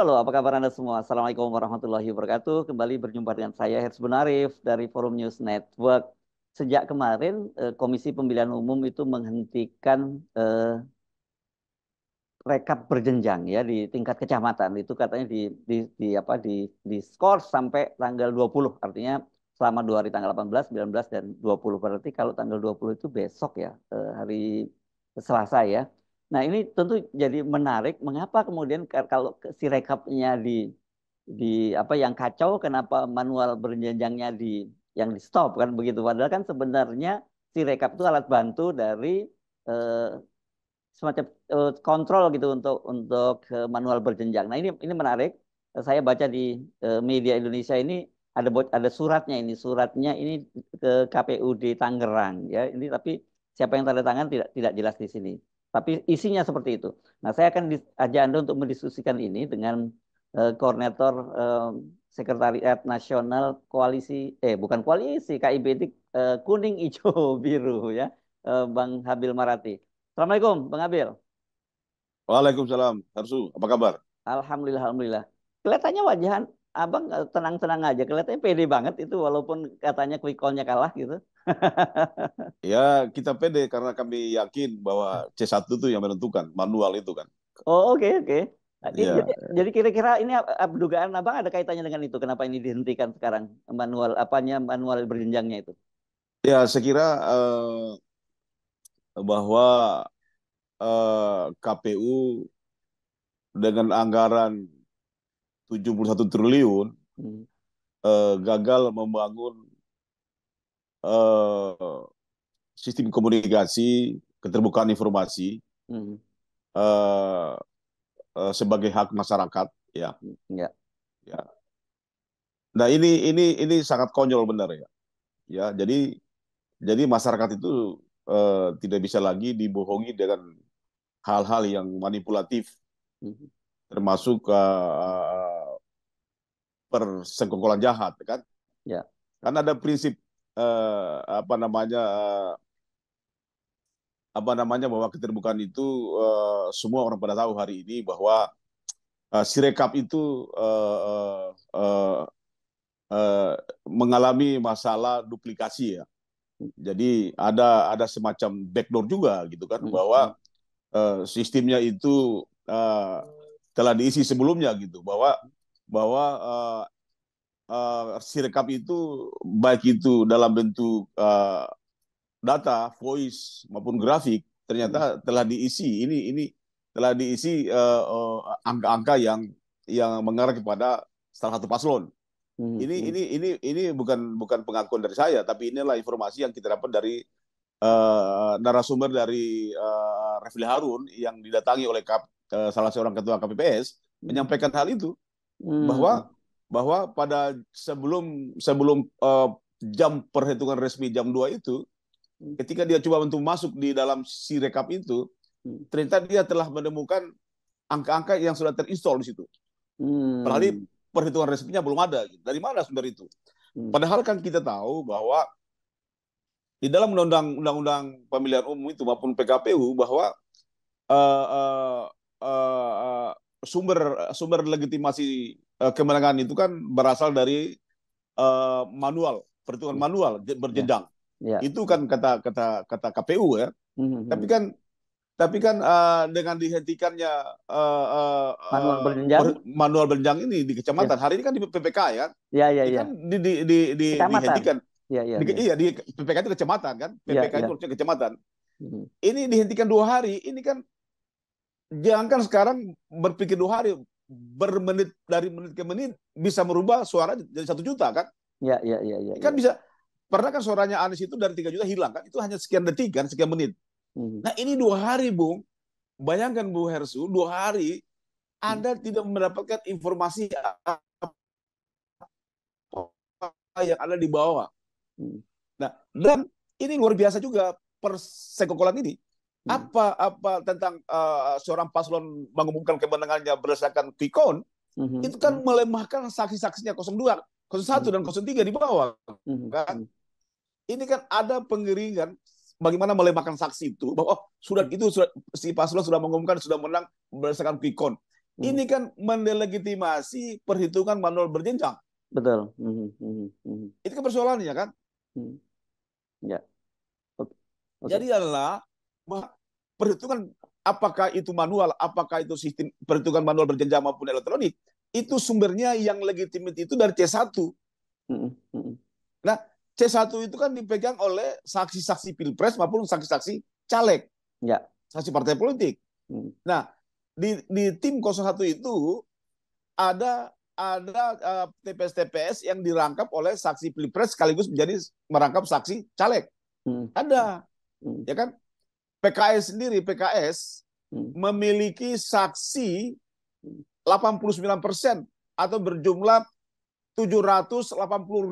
Halo, apa kabar Anda semua? Assalamualaikum warahmatullahi wabarakatuh. Kembali berjumpa dengan saya, Hersbun Benarif dari Forum News Network. Sejak kemarin, eh, Komisi Pemilihan Umum itu menghentikan eh, rekap berjenjang ya di tingkat kecamatan. Itu katanya di, di, di apa di, di skor sampai tanggal 20. Artinya selama dua hari tanggal 18, 19, dan 20. Berarti kalau tanggal 20 itu besok ya, eh, hari Selasa ya Nah ini tentu jadi menarik. Mengapa kemudian kalau si rekapnya di di apa yang kacau, kenapa manual berjenjangnya di yang di stop kan begitu? Padahal kan sebenarnya si rekap itu alat bantu dari eh, semacam eh, kontrol gitu untuk untuk eh, manual berjenjang. Nah ini ini menarik. Saya baca di eh, media Indonesia ini ada ada suratnya ini suratnya ini ke KPUD Tangerang ya ini tapi siapa yang tanda tangan tidak tidak jelas di sini. Tapi isinya seperti itu. Nah, saya akan ajak Anda untuk mendiskusikan ini dengan eh, koordinator eh, Sekretariat Nasional Koalisi eh bukan koalisi KIB uh, eh, kuning hijau biru ya. Eh, Bang Habil Marati. Assalamualaikum, Bang Habil. Waalaikumsalam, Harsu. Apa kabar? Alhamdulillah, alhamdulillah. Kelihatannya wajahan abang eh, tenang-tenang aja. Kelihatannya pede banget itu walaupun katanya quick call-nya kalah gitu. ya kita pede karena kami yakin bahwa C1 itu yang menentukan manual itu kan. Oh oke okay, oke. Okay. Nah, ya. Jadi, kira-kira ini dugaan abang ada kaitannya dengan itu kenapa ini dihentikan sekarang manual apanya manual berjenjangnya itu? Ya sekira eh, bahwa eh, KPU dengan anggaran 71 triliun hmm. eh, gagal membangun uh, sistem komunikasi, keterbukaan informasi hmm. uh, uh, sebagai hak masyarakat, ya. Ya. ya. Nah ini ini ini sangat konyol benar ya. Ya jadi jadi masyarakat itu uh, tidak bisa lagi dibohongi dengan hal-hal yang manipulatif, hmm. termasuk uh, persengkongkolan jahat kan. Ya. karena ada prinsip uh, apa namanya uh, apa namanya bahwa keterbukaan itu uh, semua orang pada tahu hari ini bahwa uh, Sirekap itu uh, uh, uh, mengalami masalah duplikasi ya. Jadi ada ada semacam backdoor juga gitu kan hmm. bahwa uh, sistemnya itu uh, telah diisi sebelumnya gitu bahwa bahwa uh, eh, sirekap itu baik itu dalam bentuk uh, data, voice maupun grafik ternyata hmm. telah diisi ini ini telah diisi uh, uh, angka-angka yang yang mengarah kepada salah satu paslon. Hmm. Ini hmm. ini ini ini bukan bukan pengakuan dari saya tapi inilah informasi yang kita dapat dari uh, narasumber dari uh, Refli Harun yang didatangi oleh kap, uh, salah seorang ketua KPPS hmm. menyampaikan hal itu hmm. bahwa bahwa pada sebelum sebelum uh, jam perhitungan resmi jam 2 itu hmm. ketika dia coba untuk masuk di dalam si rekap itu hmm. ternyata dia telah menemukan angka-angka yang sudah terinstall di situ. Hmm. Padahal perhitungan resminya belum ada. Dari mana sumber itu? Hmm. Padahal kan kita tahu bahwa di dalam undang-undang pemilihan umum itu maupun PKPU bahwa uh, uh, uh, uh, sumber sumber legitimasi uh, kemenangan itu kan berasal dari uh, manual perhitungan hmm. manual berjenjang. Ya. Ya. Itu kan kata kata kata KPU ya. -hmm. hmm tapi hmm. kan tapi kan uh, dengan dihentikannya uh, uh, manual berjenjang manual berjenjang ini di kecamatan ya. hari ini kan di PPK ya ya ya, ya. kan di di di, di kecamatan. dihentikan ya, ya, di, ya. iya di PPK itu kecamatan kan PPK ya, itu ya. kecamatan ini dihentikan dua hari ini kan jangankan sekarang berpikir dua hari bermenit dari menit ke menit bisa merubah suara jadi satu juta kan? Ya ya ya ya. Kan ya. bisa pernah kan suaranya Anies itu dari tiga juta hilang kan? Itu hanya sekian detik kan, sekian menit. Hmm. Nah ini dua hari bung, bayangkan Bu Hersu dua hari Anda hmm. tidak mendapatkan informasi apa yang ada di bawah. Hmm. Nah dan ini luar biasa juga persekokolan ini Hmm. apa apa tentang uh, seorang paslon mengumumkan kemenangannya berdasarkan quick count mm-hmm. itu kan hmm. melemahkan saksi-saksinya 02, 01 mm-hmm. dan 03 di bawah mm-hmm. kan. Ini kan ada pengeringan bagaimana melemahkan saksi itu bahwa oh, sudah itu sudah, si paslon sudah mengumumkan sudah menang berdasarkan quick count. Mm-hmm. Ini kan mendelegitimasi perhitungan manual berjenjang. Betul. Mm-hmm. Itu kan persoalannya kan. Mm-hmm. Ya. Yeah. Okay. Okay. Jadi adalah perhitungan apakah itu manual, apakah itu sistem perhitungan manual berjenjang maupun elektronik, itu sumbernya yang legitimate itu dari C1. Hmm, hmm. Nah, C1 itu kan dipegang oleh saksi-saksi pilpres maupun saksi-saksi caleg. Ya. Saksi partai politik. Hmm. Nah, di, di tim 01 itu ada ada eh, TPS-TPS uh, yang dirangkap oleh saksi pilpres sekaligus menjadi merangkap saksi caleg. Hmm. Ada. Hmm. Ya kan? PKS sendiri, PKS hmm. memiliki saksi 89 persen atau berjumlah 780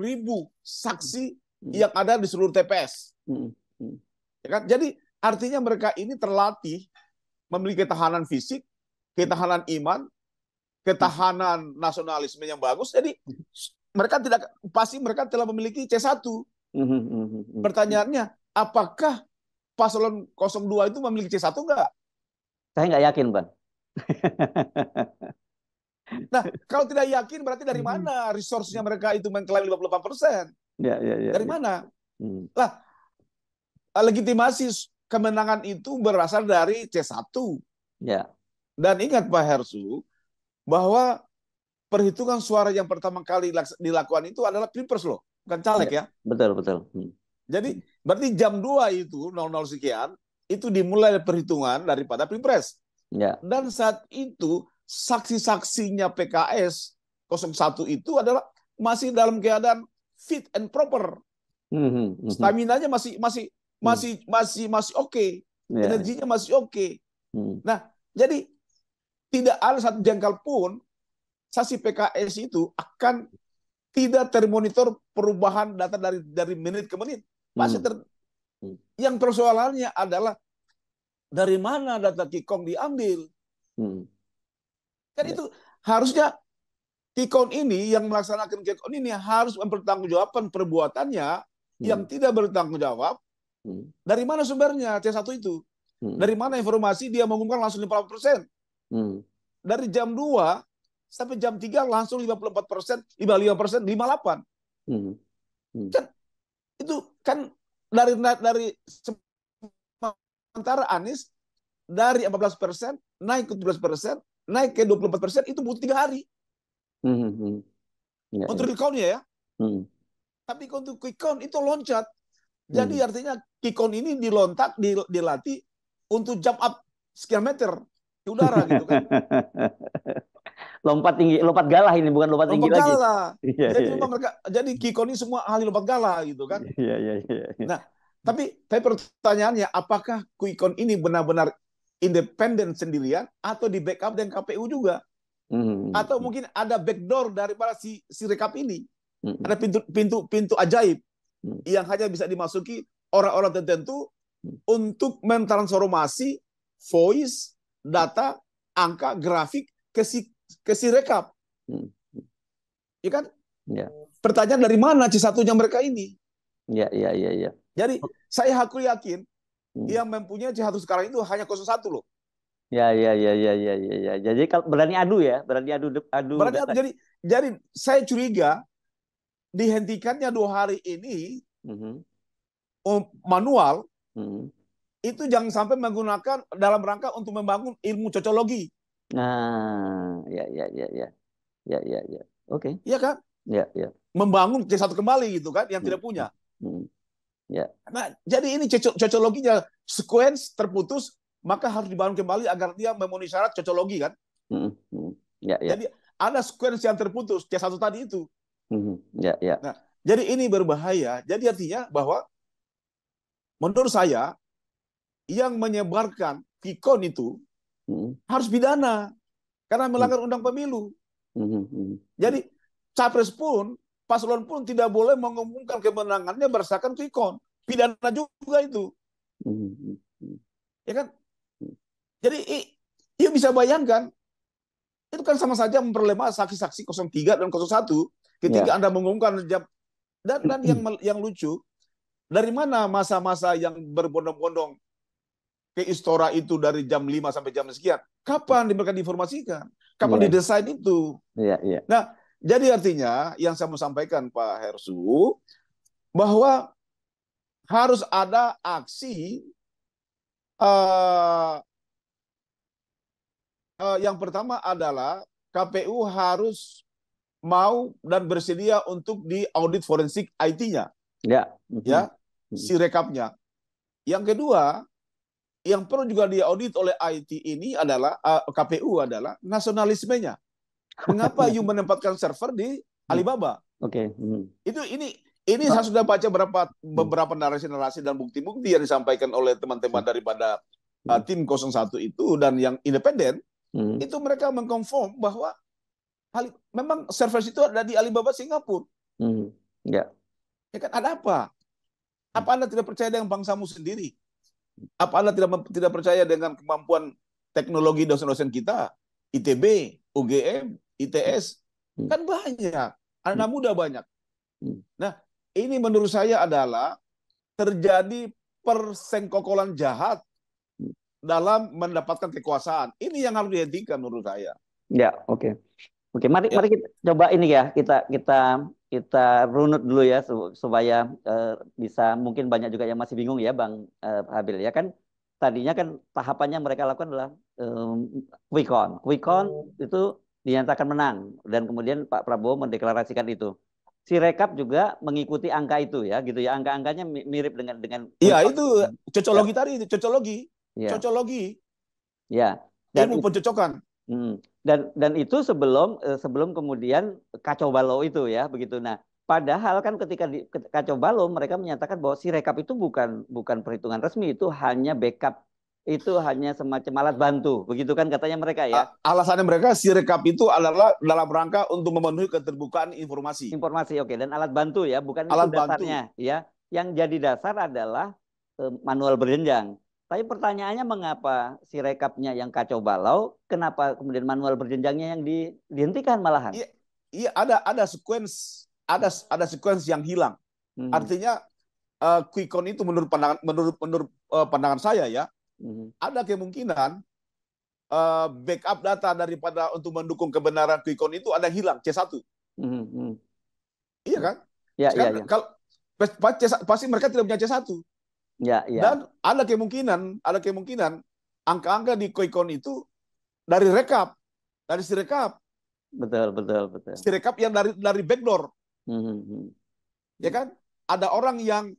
ribu saksi hmm. yang ada di seluruh TPS. Hmm. Ya kan? Jadi artinya mereka ini terlatih memiliki ketahanan fisik, ketahanan iman, ketahanan nasionalisme yang bagus. Jadi mereka tidak pasti mereka telah memiliki C1. Pertanyaannya, apakah paslon 02 itu memiliki C1 nggak? Saya nggak yakin, Bang. nah, kalau tidak yakin berarti dari hmm. mana resource-nya mereka itu mengklaim 58 persen? Ya, ya, ya. Dari ya. mana? Hmm. Lah, legitimasi kemenangan itu berasal dari C1. Ya. Dan ingat Pak Hersu, bahwa perhitungan suara yang pertama kali dilakukan itu adalah pilpres loh, bukan caleg ya. ya. Betul, betul. Hmm. Jadi berarti jam 2 itu 00 sekian itu dimulai perhitungan daripada pilpres. Ya. Dan saat itu saksi-saksinya PKS 01 itu adalah masih dalam keadaan fit and proper. Mm -hmm. Staminanya masih masih hmm. masih masih masih oke, okay. Ya. yeah. energinya masih oke. Okay. Mm. Nah, jadi tidak ada satu jengkal pun saksi PKS itu akan tidak termonitor perubahan data dari dari menit ke menit. Masih ter... Hmm. Yang persoalannya adalah dari mana data Kikong diambil? Hmm. Kan ya. itu harusnya tikon ini yang melaksanakan tikon ini harus mempertanggungjawabkan perbuatannya hmm. yang tidak bertanggung jawab. Hmm. Dari mana sumbernya C1 itu? Hmm. Dari mana informasi dia mengumumkan langsung 50 persen? Hmm. Dari jam 2 sampai jam 3 langsung 54 persen, 55 persen, 58. Hmm. Hmm. Kan itu kan dari dari sementara Anies dari 14 persen naik ke 17 persen, naik ke 24 persen itu butuh tiga hari. Mm -hmm. hmm, hmm. Iya, untuk iya. ya. Kikon ya. Mm. Tapi untuk kikon itu loncat. Hmm. Jadi mm. artinya kikon ini dilontak, dilatih untuk jump up sekian meter ke udara gitu kan. lompat tinggi, lompat galah ini bukan lompat, lompat tinggi galah. Yeah, Iya, jadi yeah, memang mereka jadi Kiko ini semua ahli lompat galah gitu kan. Iya, iya, iya. iya. Nah, tapi tapi pertanyaannya apakah kikon ini benar-benar independen sendirian atau di backup dengan KPU juga? Mm -hmm. Atau mungkin ada backdoor daripada si si rekap ini. Mm -hmm. Ada pintu pintu pintu ajaib mm -hmm. yang hanya bisa dimasuki orang-orang tertentu hmm. untuk mentransformasi voice, data, angka, grafik ke si ke rekap. Hmm. Ya kan? Ya. Pertanyaan dari mana c 1 yang mereka ini? Ya, ya, ya, ya. Jadi saya aku yakin hmm. yang mempunyai C1 sekarang itu hanya 01 loh. Ya, ya, ya, ya, ya, ya, ya. Jadi kalau berani adu ya, berani adu, adu. Berani adu. Jadi, jadi saya curiga dihentikannya dua hari ini -hmm. manual -hmm. itu jangan sampai menggunakan dalam rangka untuk membangun ilmu cocologi. Nah, ya ya ya ya. Ya ya ya. Oke. Okay. Iya kan? Ya ya. Membangun c satu kembali gitu kan yang hmm. tidak punya. Hmm. hmm. Ya. Nah, jadi ini cocologinya sequence terputus maka harus dibangun kembali agar dia memenuhi syarat cocologi kan? Hmm. Hmm. Ya ya. Jadi ada sequence yang terputus c satu tadi itu. Hmm, hmm. Ya ya. Nah, jadi ini berbahaya. Jadi artinya bahwa menurut saya yang menyebarkan Vicon itu Mm-hmm. harus pidana karena mm-hmm. melanggar undang pemilu. Mm-hmm. Jadi capres pun paslon pun tidak boleh mengumumkan kemenangannya berdasarkan kuikon pidana juga itu. Ya kan? Jadi yuk iya bisa bayangkan itu kan sama saja memperlemah saksi-saksi 03 dan 01 ketika yeah. Anda mengumumkan jam dan dan yang yang lucu dari mana masa-masa yang berbondong-bondong ke istora itu dari jam 5 sampai jam sekian. Kapan mereka diinformasikan? Kapan yeah. didesain itu? Yeah, yeah. Nah, jadi artinya yang saya mau sampaikan Pak Hersu bahwa harus ada aksi uh, uh, yang pertama adalah KPU harus mau dan bersedia untuk di audit forensik IT-nya. Ya. Ya, si rekapnya. Yang kedua, yang perlu juga diaudit oleh IT ini adalah uh, eh, KPU adalah nasionalismenya. Mengapa you menempatkan server di hmm. Alibaba? Oke. Okay. Hmm. Itu ini ini saya sudah baca beberapa beberapa narasi-narasi dan bukti-bukti yang disampaikan oleh teman-teman hmm. daripada uh, tim 01 itu dan yang independen hmm. itu mereka mengkonfirm bahwa memang server itu ada di Alibaba Singapura. Hmm. Ya. Yeah. Ya kan ada apa? Apa Anda tidak percaya dengan bangsamu sendiri? Apa Anda tidak tidak percaya dengan kemampuan teknologi dosen-dosen kita? ITB, UGM, ITS, hmm. kan banyak. Anak hmm. muda banyak. Hmm. Nah, ini menurut saya adalah terjadi persengkokolan jahat dalam mendapatkan kekuasaan. Ini yang harus dihentikan menurut saya. Ya, oke. Okay. Oke, mari ya. mari kita coba ini ya, kita kita kita runut dulu ya supaya uh, bisa mungkin banyak juga yang masih bingung ya Bang uh, Habil ya kan tadinya kan tahapannya mereka lakukan adalah um, quick count. Quick count itu dinyatakan menang dan kemudian Pak Prabowo mendeklarasikan itu. Si rekap juga mengikuti angka itu ya gitu ya angka-angkanya mirip dengan dengan Iya itu cocologi ya. tadi cocologi. Ya. Cocologi. Ya. Dan Ilmu pencocokan. Hmm. Dan dan itu sebelum eh, sebelum kemudian kacau balau itu ya begitu. Nah padahal kan ketika di, kacau balau mereka menyatakan bahwa si rekap itu bukan bukan perhitungan resmi itu hanya backup itu hanya semacam alat bantu begitu kan katanya mereka ya. Alasannya mereka si rekap itu adalah dalam rangka untuk memenuhi keterbukaan informasi. Informasi oke okay. dan alat bantu ya bukan alat dasarnya bantu. ya. Yang jadi dasar adalah eh, manual berjenjang tapi pertanyaannya mengapa si rekapnya yang kacau balau, kenapa kemudian manual berjenjangnya yang di, dihentikan malahan? Iya, iya ada ada sequence ada ada sequence yang hilang. Hmm. Artinya uh, eh, quick count itu menurut pandangan menurut menurut uh, pandangan saya ya, hmm. ada kemungkinan uh, backup data daripada untuk mendukung kebenaran quick count itu ada yang hilang C1. Hmm, hmm. Iya kan? Ya, ya Sekarang, ya, ya. Kalau pasti mereka tidak punya C1. Ya, ya. Dan ada kemungkinan, ada kemungkinan angka-angka di Koikon itu dari rekap, dari si rekap. Betul, betul, betul. Si rekap yang dari dari backdoor. Mm-hmm. Ya kan? Ada orang yang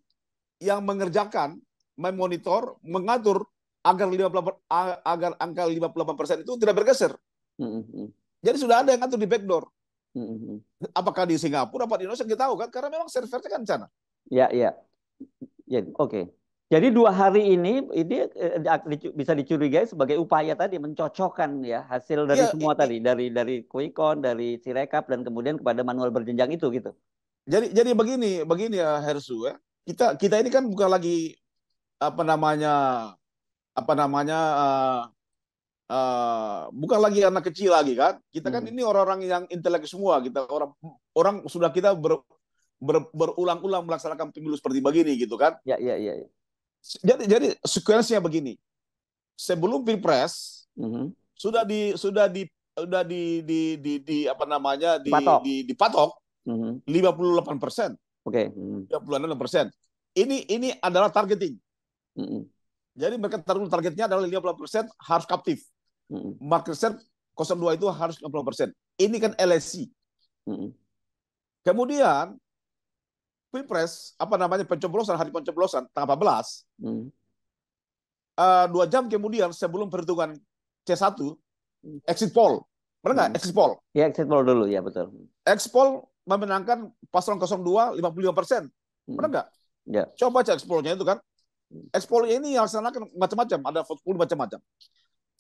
yang mengerjakan, memonitor, mengatur agar 58, agar angka 58% itu tidak bergeser. Mm-hmm. Jadi sudah ada yang ngatur di backdoor. Mm-hmm. Apakah di Singapura, apa di Indonesia kita tahu kan? Karena memang servernya kan di sana. Ya, ya. Ya, oke. Okay. Jadi dua hari ini ini eh, bisa dicurigai sebagai upaya tadi mencocokkan ya hasil dari ya, semua ini, tadi dari dari Kuikon, dari Sirekap dan kemudian kepada manual berjenjang itu gitu. Jadi jadi begini begini ya Hersu ya kita kita ini kan bukan lagi apa namanya apa namanya uh, uh, bukan lagi anak kecil lagi kan kita kan hmm. ini orang-orang yang intelek semua kita orang orang sudah kita ber, ber, berulang-ulang melaksanakan pemilu seperti begini gitu kan. Ya, ya, ya. ya jadi jadi sekuensinya begini. Sebelum Pilpres mm-hmm. sudah di sudah di sudah di di di, di apa namanya di Patok. di dipatok mm-hmm. lima puluh delapan persen. Oke. lima puluh delapan persen. Ini ini adalah targeting. Mm-hmm. Jadi mereka taruh targetnya adalah lima puluh persen harus kaptif. Mm-hmm. Market share 02 itu harus lima puluh persen. Ini kan LSC. Mm-hmm. Kemudian pilpres apa namanya pencoblosan hari pencoblosan tanggal 14 hmm. uh, dua jam kemudian sebelum perhitungan C1 exit poll benar nggak hmm. exit poll ya exit poll dulu ya betul exit poll memenangkan paslon 02 55 persen hmm. benar nggak persen ya. coba cek exit pollnya itu kan exit poll ini yang dilaksanakan macam-macam ada vote poll macam-macam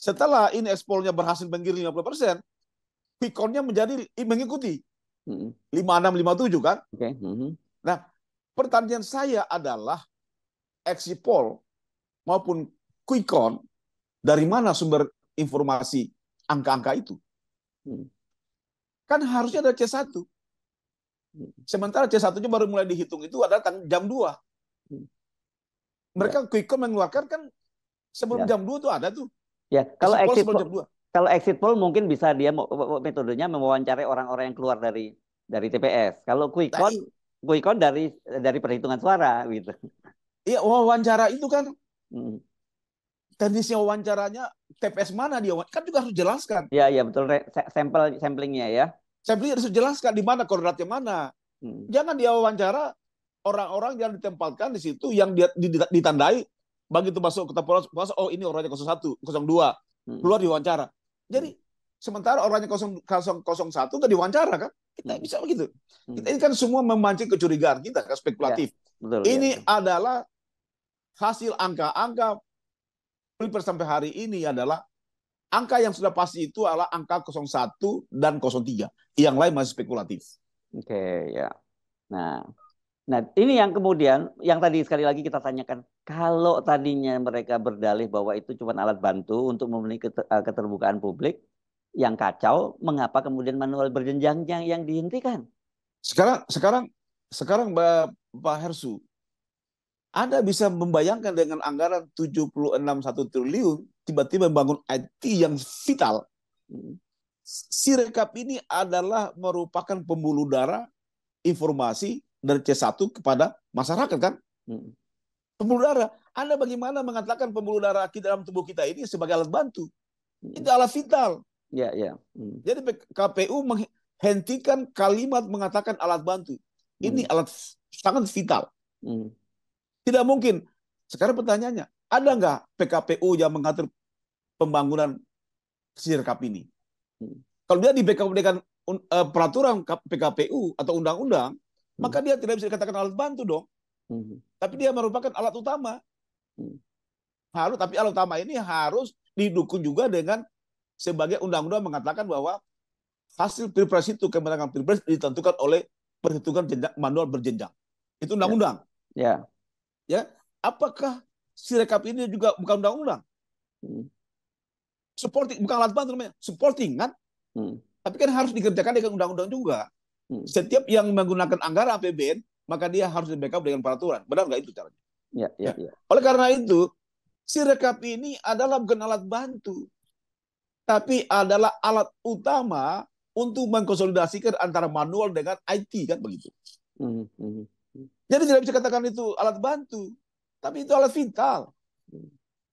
setelah ini exit pollnya berhasil menggiring 50 persen pikonnya menjadi mengikuti hmm. lima enam lima tujuh kan okay. -hmm Nah, pertanyaan saya adalah exit poll maupun quick count dari mana sumber informasi angka-angka itu? Hmm. Kan harusnya ada C1. Hmm. Sementara C1-nya baru mulai dihitung itu adalah jam 2. Hmm. Mereka ya. Quickon mengeluarkan kan sebelum ya. jam 2 itu ada tuh. Ya, kalau exit poll, jam 2. kalau exit poll mungkin bisa dia metodenya mewawancarai orang-orang yang keluar dari dari TPS. Kalau quick count nah, quick count dari dari perhitungan suara gitu. Iya wawancara itu kan hmm. teknisnya wawancaranya TPS mana dia kan juga harus jelaskan. Iya iya betul sampel samplingnya ya. Sampling harus jelaskan di mana koordinatnya mana. Hmm. Jangan dia wawancara orang-orang yang ditempatkan di situ yang dia, ditandai begitu masuk ke tempat pos oh ini orangnya 01 02 hmm. keluar diwawancara. Jadi hmm. sementara orangnya 001 nggak diwawancara kan? Kita bisa begitu. Hmm. Kita ini kan semua memancing kecurigaan kita, kan spekulatif. Ya, betul, ini ya. adalah hasil angka-angka per sampai hari ini adalah angka yang sudah pasti itu adalah angka 01 dan 03. Yang lain masih spekulatif. Oke, okay, ya. Nah, nah ini yang kemudian yang tadi sekali lagi kita tanyakan, kalau tadinya mereka berdalih bahwa itu cuma alat bantu untuk memenuhi eh, keterbukaan publik, yang kacau, mengapa kemudian manual berjenjangnya yang dihentikan? Sekarang sekarang sekarang Mbak, Pak Hersu, Anda bisa membayangkan dengan anggaran 76,1 triliun tiba-tiba membangun IT yang vital. Hmm. Sirekap ini adalah merupakan pembuluh darah informasi dari C1 kepada masyarakat kan? Hmm. Pembuluh darah. Anda bagaimana mengatakan pembuluh darah kita dalam tubuh kita ini sebagai alat bantu? Hmm. Itu alat vital. Ya, ya. Hmm. Jadi KPU menghentikan kalimat mengatakan alat bantu. Ini hmm. alat sangat vital. Hmm. Tidak mungkin. Sekarang pertanyaannya, ada nggak PKPU yang mengatur pembangunan sirkap ini? Hmm. Kalau dia di diberikan eh, peraturan PKPU atau undang-undang, hmm. maka dia tidak bisa dikatakan alat bantu dong. Hmm. Tapi dia merupakan alat utama. Hmm. Harus, tapi alat utama ini harus didukung juga dengan sebagai undang-undang mengatakan bahwa hasil pilpres itu kemenangan pilpres ditentukan oleh perhitungan jenjang manual berjenjang. Itu undang-undang. Ya. ya. Ya. Apakah sirekap ini juga bukan undang-undang? Hmm. Supporting bukan alat bantu namanya, supporting kan? Hmm. Tapi kan harus dikerjakan dengan undang-undang juga. Hmm. Setiap yang menggunakan anggaran APBN, maka dia harus di dengan peraturan. Benar nggak itu caranya? Ya, ya, ya, ya. Oleh karena itu, si rekap ini adalah bukan alat bantu tapi adalah alat utama untuk mengkonsolidasikan antara manual dengan IT kan begitu. Hmm, hmm, hmm. Jadi tidak bisa katakan itu alat bantu, tapi itu alat vital,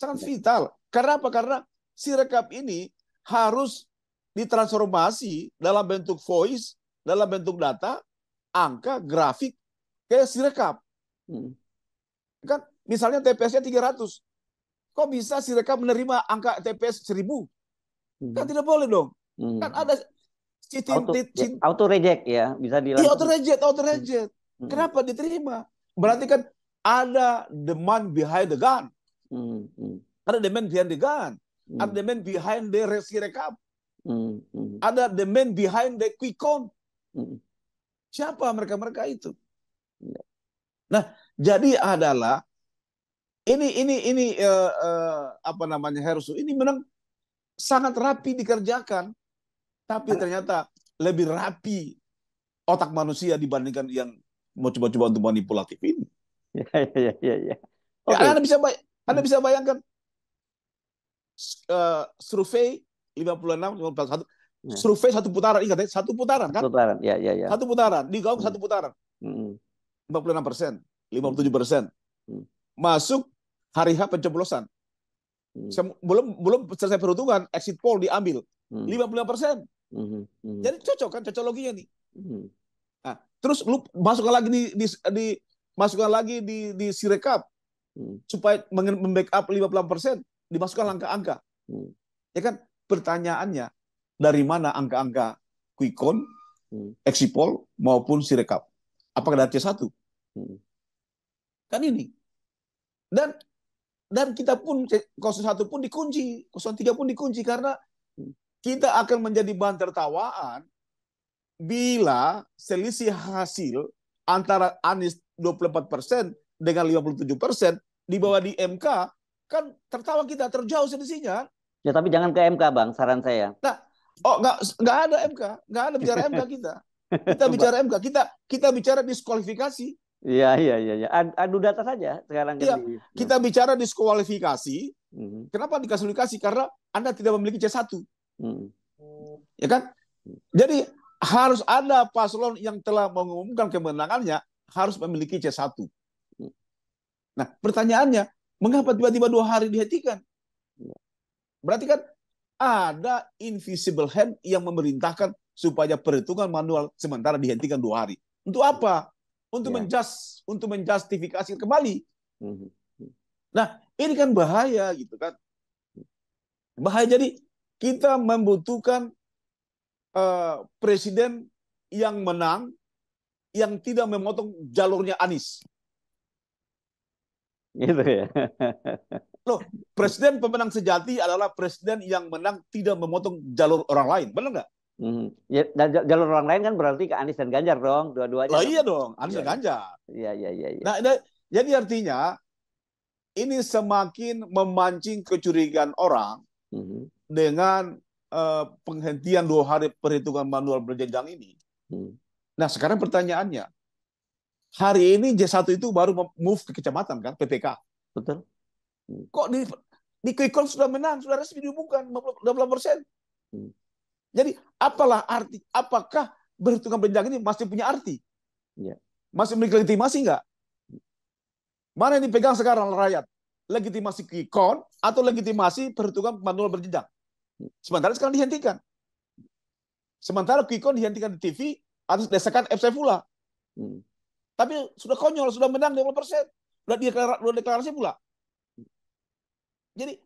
sangat ya. vital. Karena apa? Karena si rekap ini harus ditransformasi dalam bentuk voice, dalam bentuk data, angka, grafik ke si rekap. Kan misalnya TPS-nya 300. Kok bisa si rekap menerima angka TPS 1000? Kan hmm. Kan tidak boleh dong. Hmm. Kan ada cinta auto, cinta, ya, auto reject ya, bisa dilakukan. Iya, auto reject, auto reject. Hmm. Kenapa diterima? Berarti kan ada demand behind the gun. Hmm. hmm. Ada demand behind the gun. Hmm. Ada demand behind the resi Hmm. Hmm. Ada demand behind the quick count. Hmm. Siapa mereka-mereka itu? Iya. Nah, jadi adalah ini ini ini uh, uh, apa namanya Hersu ini menang sangat rapi dikerjakan, tapi ternyata lebih rapi otak manusia dibandingkan yang mau coba-coba untuk manipulatif ini. Ya, ya, ya, ya. Okay. Ya, ya anda bisa bay Anda bisa bayangkan uh, survei 56 51 ya. survei satu putaran ingat ya satu putaran kan putaran ya ya ya satu putaran di gaung hmm. satu putaran hmm. lima puluh enam persen lima puluh tujuh persen hmm. masuk hari H pencoblosan Hmm. belum belum selesai perhitungan exit poll diambil hmm. lima puluh persen. Hmm, Jadi cocok kan cocok loginya nih. Hmm. Nah, terus lu masukkan lagi di, di, di masukkan lagi di di sirekap hmm. supaya membackup lima puluh persen dimasukkan angka-angka. Hmm. Ya kan pertanyaannya dari mana angka-angka quick count, exit poll maupun sirekap? Apakah dari C1? Hmm. Kan ini. Dan dan kita pun 01 pun dikunci, 03 pun dikunci karena kita akan menjadi bahan tertawaan bila selisih hasil antara Anies 24 persen dengan 57 persen dibawa di MK, kan tertawa kita terjauh selisihnya. Ya tapi jangan ke MK bang, saran saya. Nah, oh nggak nggak ada MK, nggak ada bicara MK kita. Kita bicara MK, kita kita bicara diskualifikasi. Iya iya iya. Ya. Adu data saja sekarang. Kan iya. Kita bicara diskualifikasi. hmm Kenapa diskualifikasi? Karena Anda tidak memiliki C1. hmm Ya kan? Hmm. Jadi harus ada paslon yang telah mengumumkan kemenangannya harus memiliki C1. Hmm. Nah, pertanyaannya, mengapa tiba-tiba dua hari dihentikan? Hmm. Berarti kan ada invisible hand yang memerintahkan supaya perhitungan manual sementara dihentikan dua hari. Untuk apa? untuk yeah. menjust untuk menjustifikasi kembali. Mm -hmm. Nah, ini kan bahaya gitu kan. Bahaya jadi kita membutuhkan uh, presiden yang menang yang tidak memotong jalurnya Anies. Gitu ya. Loh, presiden pemenang sejati adalah presiden yang menang tidak memotong jalur orang lain. Benar nggak? Hmm. Ya, dan jalur orang lain kan berarti ke Anies dan Ganjar dong, dua-duanya. Lah iya dong, Anies iya, dan Ganjar. Iya, iya, iya. iya. iya. Nah, nah, jadi artinya ini semakin memancing kecurigaan orang mm -hmm. dengan uh, penghentian dua hari perhitungan manual berjenjang ini. Mm. Nah, sekarang pertanyaannya, hari ini J1 itu baru move ke kecamatan kan, PPK. Betul. Kok di di Quick sudah menang, sudah resmi diumumkan 28 persen. Mm jadi apalah arti, apakah berhitungan penjaga ini masih punya arti? Ya. Masih memiliki legitimasi nggak? Mana yang dipegang sekarang rakyat? Legitimasi kikon atau legitimasi perhitungan manual berjenjang? Sementara sekarang dihentikan. Sementara kikon dihentikan di TV atau desakan FC pula. Hmm. Tapi sudah konyol, sudah menang 20 persen. Sudah, deklarasi, sudah deklarasi pula. Jadi,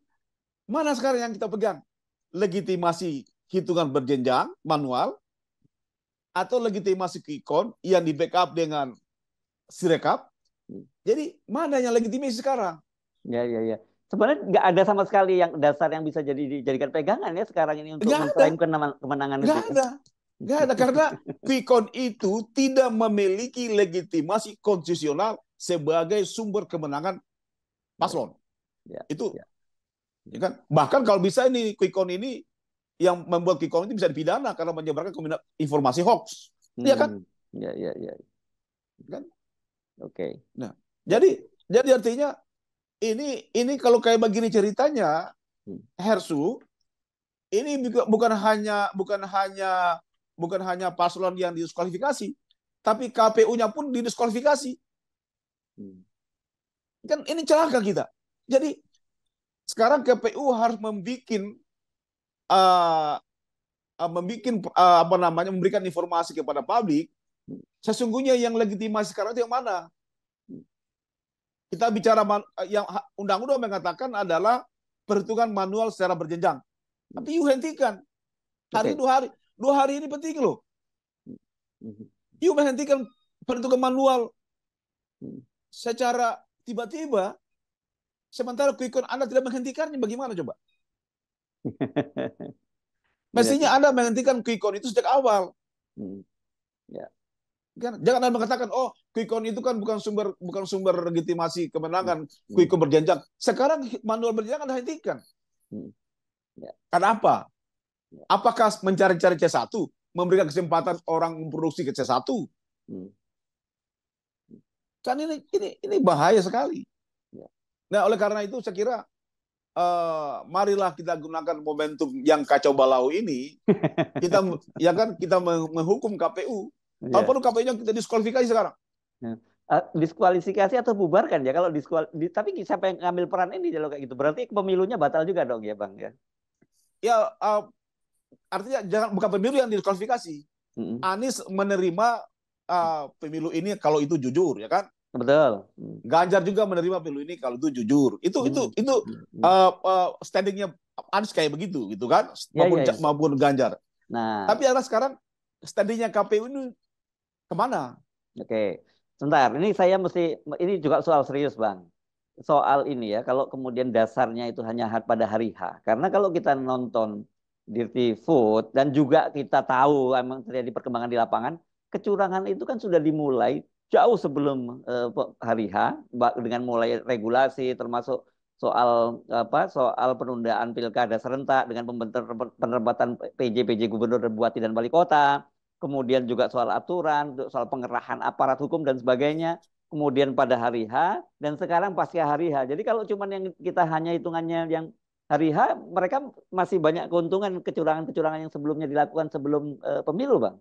mana sekarang yang kita pegang? Legitimasi hitungan berjenjang manual atau legitimasi kikon yang di backup dengan sirekap. Jadi mana yang legitimasi sekarang? Ya ya ya. Sebenarnya nggak ada sama sekali yang dasar yang bisa jadi dijadikan pegangan ya sekarang ini untuk mengklaim kemenangan gak ada. Gak ada karena count itu tidak memiliki legitimasi konstitusional sebagai sumber kemenangan paslon. Ya, itu ya. ya kan? Bahkan kalau bisa ini count ini yang membuat Kikom itu bisa dipidana karena menyebarkan informasi hoax. Iya kan? Hmm, iya, iya, iya. Kan? Oke. Okay. Nah, jadi jadi artinya ini ini kalau kayak begini ceritanya hmm. Hersu ini bukan hanya bukan hanya bukan hanya paslon yang didiskualifikasi, tapi KPU-nya pun didiskualifikasi. Hmm. Kan ini celaka kita. Jadi sekarang KPU harus membuat uh, eh, uh, eh, membuat uh, eh, apa namanya memberikan informasi kepada publik, sesungguhnya yang legitimasi sekarang itu yang mana? Kita bicara man, yang undang-undang mengatakan adalah perhitungan manual secara berjenjang. Tapi you hentikan. Hari okay. dua hari, dua hari ini penting loh. You menghentikan perhitungan manual secara tiba-tiba sementara quick count Anda tidak menghentikannya bagaimana coba? Mestinya iya. Anda menghentikan quick count itu sejak awal. Hmm. Ya. Kan? Jangan Anda mengatakan, oh quick count itu kan bukan sumber bukan sumber legitimasi kemenangan, hmm. hmm. quick count berjenjang. Sekarang manual berjenjang Anda hentikan. Hmm. Ya. Karena apa? Ya. Apakah mencari-cari C1 memberikan kesempatan orang memproduksi ke C1? Hmm. Kan ini ini ini bahaya sekali. Ya. Nah, oleh karena itu saya kira uh, marilah kita gunakan momentum yang kacau balau ini kita ya kan kita menghukum KPU kalau iya. perlu KPU-nya kita diskualifikasi sekarang yeah. Ya. Uh, diskualifikasi atau bubarkan ya kalau diskual di, tapi siapa yang ngambil peran ini kalau kayak gitu berarti pemilunya batal juga dong ya bang ya ya uh, artinya jangan bukan pemilu yang diskualifikasi mm -hmm. Anies menerima uh, pemilu ini kalau itu jujur ya kan Betul. Ganjar juga menerima pilu ini kalau itu jujur. Itu hmm. itu itu uh, uh, standingnya Anies kayak begitu gitu kan maupun ya, ya, ya. maupun Ganjar. Nah. Tapi ada sekarang standingnya KPU ini kemana? Oke, sebentar. Ini saya mesti ini juga soal serius bang. Soal ini ya kalau kemudian dasarnya itu hanya pada hari H. Karena kalau kita nonton Dirty Food dan juga kita tahu emang terjadi perkembangan di lapangan kecurangan itu kan sudah dimulai jauh sebelum eh, hari H dengan mulai regulasi termasuk soal apa soal penundaan pilkada serentak dengan penerbatan PJ-PJ gubernur dan bupati dan wali kota, kemudian juga soal aturan, soal pengerahan aparat hukum dan sebagainya, kemudian pada hari H dan sekarang pasca hari H. Jadi kalau cuma yang kita hanya hitungannya yang hari H, mereka masih banyak keuntungan kecurangan-kecurangan yang sebelumnya dilakukan sebelum eh, pemilu, Bang.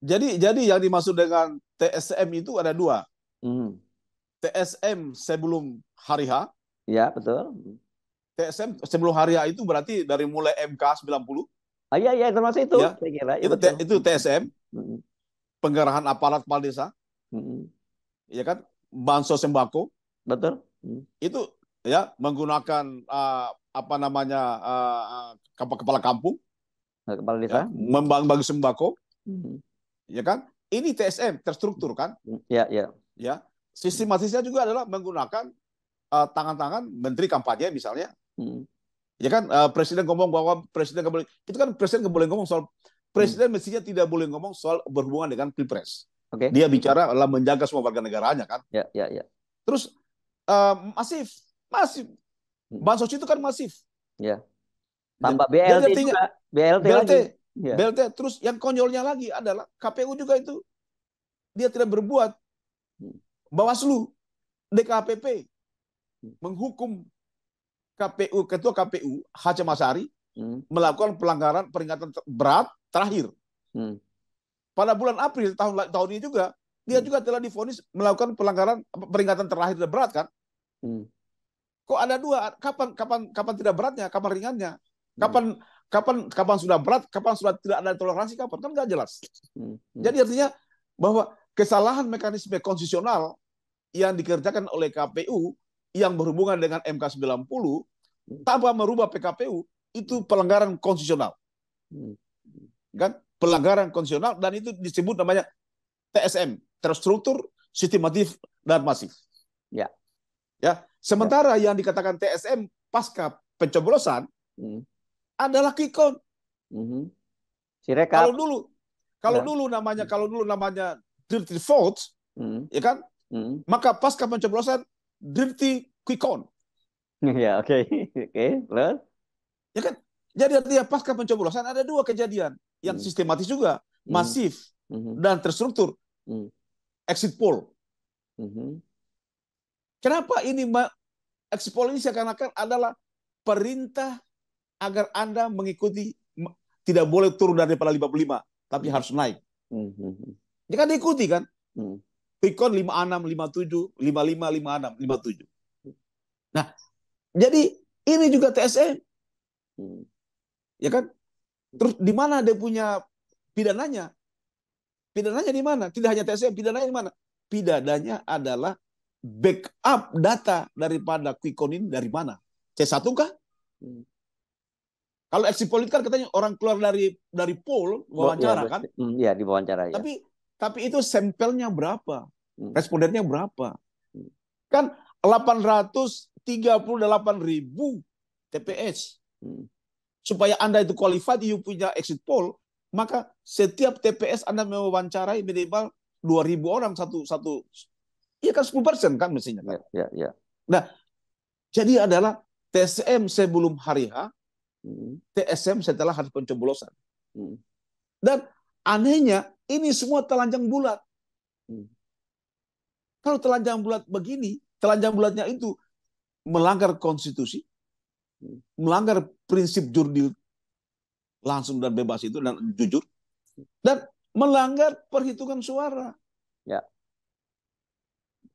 Jadi jadi yang dimaksud dengan TSM itu ada dua. Hmm. TSM sebelum hari H. Ya, betul. TSM hmm. sebelum hari H itu berarti dari mulai MK 90. Ah, iya, iya, termasuk itu. Ya. Saya kira. Ya, itu, itu TSM. Hmm. Penggerahan aparat kepala desa. Hmm. Ya kan? Bansos sembako. Betul. Hmm. Itu ya menggunakan uh, apa namanya uh, ah, ah, kepala kampung. Kepala desa. Ya, hmm. membagi sembako. Hmm ya kan? Ini TSM terstruktur kan? Ya, ya. Ya, sistematisnya juga adalah menggunakan eh, tangan-tangan uh, menteri kampanye misalnya. Hmm. Ya kan uh, presiden ngomong bahwa presiden boleh itu kan presiden boleh ngomong soal presiden hmm. mestinya tidak boleh ngomong soal berhubungan dengan pilpres. Okay. Dia bicara adalah menjaga semua warga negaranya kan. Ya, ya, ya. Terus uh, masif, masif. Hmm. Bansos itu kan masif. Ya. Tambah BLT BLT juga. BLT, BLT lagi. Yeah. BLT ya, terus yang konyolnya lagi adalah KPU juga itu dia tidak berbuat. Bawaslu DKPP hmm. menghukum KPU ketua KPU Hasyam Masari hmm. melakukan pelanggaran peringatan berat terakhir. Hmm. Pada bulan April tahun tahun ini juga dia hmm. juga telah difonis melakukan pelanggaran peringatan terakhir dan berat kan? Hmm. Kok ada dua? Kapan kapan kapan tidak beratnya? Kapan ringannya? Kapan kapan kapan sudah berat, kapan sudah tidak ada toleransi, kapan kan nggak jelas. Hmm, hmm. Jadi artinya bahwa kesalahan mekanisme konstitusional yang dikerjakan oleh KPU yang berhubungan dengan MK 90 hmm. tanpa merubah PKPU itu pelanggaran konstitusional. Kan? Pelanggaran konstitusional dan itu disebut namanya TSM, terstruktur, sistematif dan masif. Ya. Ya. Sementara ya. yang dikatakan TSM pasca pencoblosan hmm adalah quick count. mm Kalau dulu, kalau ya. dulu namanya kalau dulu namanya dirty fault, mm-hmm. ya kan? Mm-hmm. Maka pasca pencoblosan dirty quick count. ya, oke. Oke, terus. Ya kan? Jadi artinya pasca pencoblosan ada dua kejadian yang mm-hmm. sistematis juga, mm-hmm. masif mm-hmm. dan terstruktur. Mm-hmm. Exit poll. Mm-hmm. Kenapa ini exit poll ini seakan-akan adalah perintah agar Anda mengikuti tidak boleh turun daripada 55, tapi hmm. harus naik. Mm-hmm. Dia hmm, hmm. ya kan diikuti kan? Mm. Bitcoin 56, 57, 55, 56, 57. Nah, jadi ini juga TSM. E. Mm. Ya kan? Terus di mana dia punya pidananya? Pidananya di mana? Tidak hanya TSM, e, pidananya di mana? Pidananya adalah backup data daripada Quickon ini dari mana? C1 kah? Kalau exit politik kan katanya orang keluar dari dari pool wawancara iya, kan? Mm, iya di wawancara. Ya. Tapi tapi itu sampelnya berapa? Mm. Respondennya berapa? Mm. Kan 838 ribu TPS. Supaya Anda itu qualified, you punya exit poll, maka setiap TPS Anda mewawancarai minimal 2000 orang satu satu Iya kan 10 persen kan mestinya kan. Ya, ya, ya. Nah, jadi adalah TSM sebelum hari H TSM hmm. setelah harus pencoblosan. Hmm. Dan anehnya ini semua telanjang bulat. Hmm. Kalau telanjang bulat begini, telanjang bulatnya itu melanggar konstitusi, melanggar prinsip jurdil langsung dan bebas itu dan jujur, dan melanggar perhitungan suara. Ya.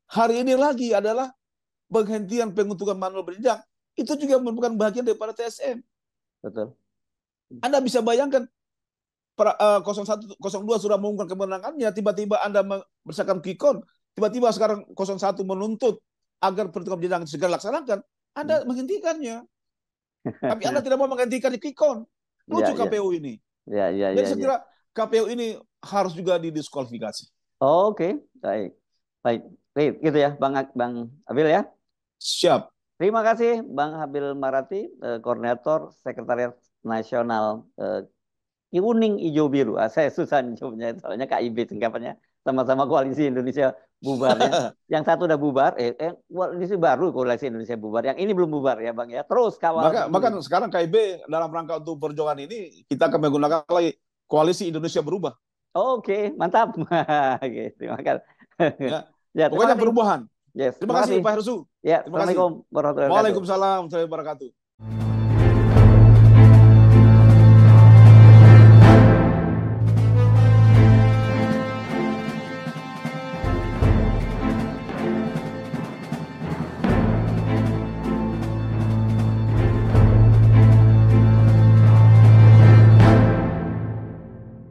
Hari ini lagi adalah penghentian pengutukan manual berjenjang itu juga merupakan bagian daripada TSM. Betul. Anda bisa bayangkan pra, uh, 01 02 sudah mengumumkan kemenangannya, tiba-tiba Anda bersakan kikon, tiba-tiba sekarang 01 menuntut agar pertukaran jenang segera laksanakan, Anda hmm. menghentikannya. Tapi Anda tidak mau menghentikan kikon. Lucu ya, KPU ya. ini. Ya, ya, Jadi ya, saya ya. KPU ini harus juga didiskualifikasi. Oke, okay. baik. Baik, baik, gitu ya Bang Bang Abil ya. Siap. Terima kasih Bang Habil Marati, eh, Koordinator Sekretariat Nasional eh, Kuning Ijo Biru. Ah, saya susah jawabnya, soalnya KIB singkatannya. Sama-sama Koalisi Indonesia bubar. Ya. yang satu udah bubar, eh, eh koalisi baru Koalisi Indonesia bubar. Yang ini belum bubar ya Bang ya. Terus kawan. Maka, maka sekarang KIB dalam rangka untuk perjuangan ini, kita akan menggunakan lagi Koalisi Indonesia Berubah. Oke, okay, mantap. Oke, terima kasih. Ya, ya, pokoknya perubahan. Yes. Terima, terima kasih Pak Herzu. Ya, terima Assalamualaikum kasih. warahmatullahi wabarakatuh. Waalaikumsalam warahmatullahi wabarakatuh.